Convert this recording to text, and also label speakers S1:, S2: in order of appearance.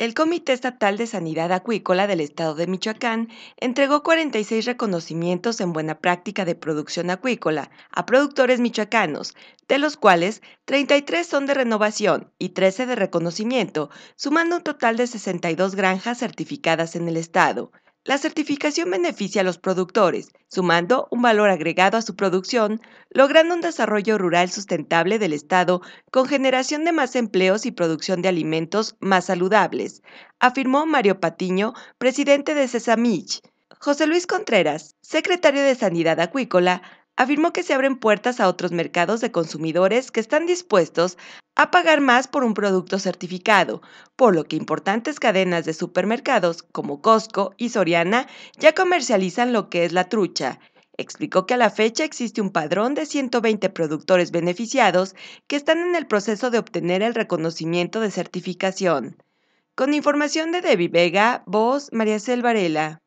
S1: El Comité Estatal de Sanidad Acuícola del Estado de Michoacán entregó 46 reconocimientos en buena práctica de producción acuícola a productores michoacanos, de los cuales 33 son de renovación y 13 de reconocimiento, sumando un total de 62 granjas certificadas en el Estado. La certificación beneficia a los productores, sumando un valor agregado a su producción, logrando un desarrollo rural sustentable del Estado con generación de más empleos y producción de alimentos más saludables, afirmó Mario Patiño, presidente de Sesamich. José Luis Contreras, secretario de Sanidad Acuícola, afirmó que se abren puertas a otros mercados de consumidores que están dispuestos a pagar más por un producto certificado, por lo que importantes cadenas de supermercados como Costco y Soriana ya comercializan lo que es la trucha. Explicó que a la fecha existe un padrón de 120 productores beneficiados que están en el proceso de obtener el reconocimiento de certificación. Con información de Debbie Vega, voz María Cel Varela.